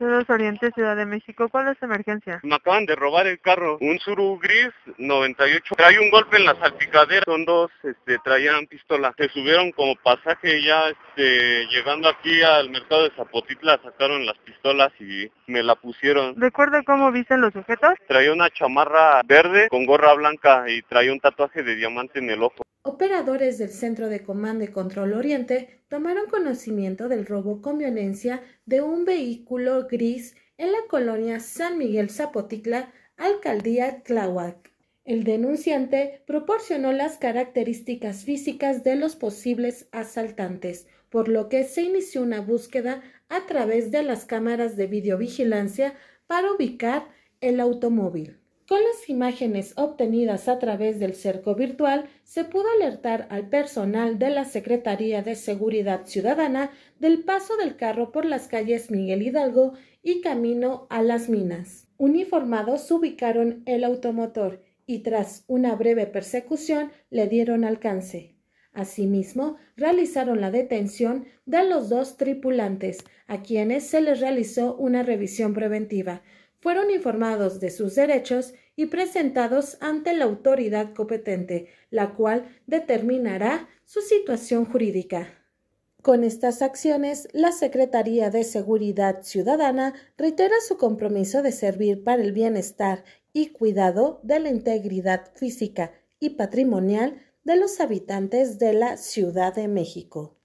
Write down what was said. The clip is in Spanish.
Los Oriente, Ciudad de México. ¿Cuál es la emergencia? Me acaban de robar el carro. Un Suru gris 98. Trae un golpe en la salpicadera. Son dos, este, traían pistola. Se subieron como pasaje ya, este, llegando aquí al mercado de Zapotitla, sacaron las pistolas y me la pusieron. ¿Recuerda cómo visten los sujetos? Traía una chamarra verde con gorra blanca y traía un tatuaje de diamante en el ojo. Operadores del Centro de Comando y Control Oriente tomaron conocimiento del robo con violencia de un vehículo gris en la colonia San Miguel Zapotitla, alcaldía Tláhuac. El denunciante proporcionó las características físicas de los posibles asaltantes, por lo que se inició una búsqueda a través de las cámaras de videovigilancia para ubicar el automóvil. Con las imágenes obtenidas a través del cerco virtual, se pudo alertar al personal de la Secretaría de Seguridad Ciudadana del paso del carro por las calles Miguel Hidalgo y camino a las minas. Uniformados ubicaron el automotor y tras una breve persecución le dieron alcance. Asimismo, realizaron la detención de los dos tripulantes, a quienes se les realizó una revisión preventiva, fueron informados de sus derechos y presentados ante la autoridad competente, la cual determinará su situación jurídica. Con estas acciones, la Secretaría de Seguridad Ciudadana reitera su compromiso de servir para el bienestar y cuidado de la integridad física y patrimonial de los habitantes de la Ciudad de México.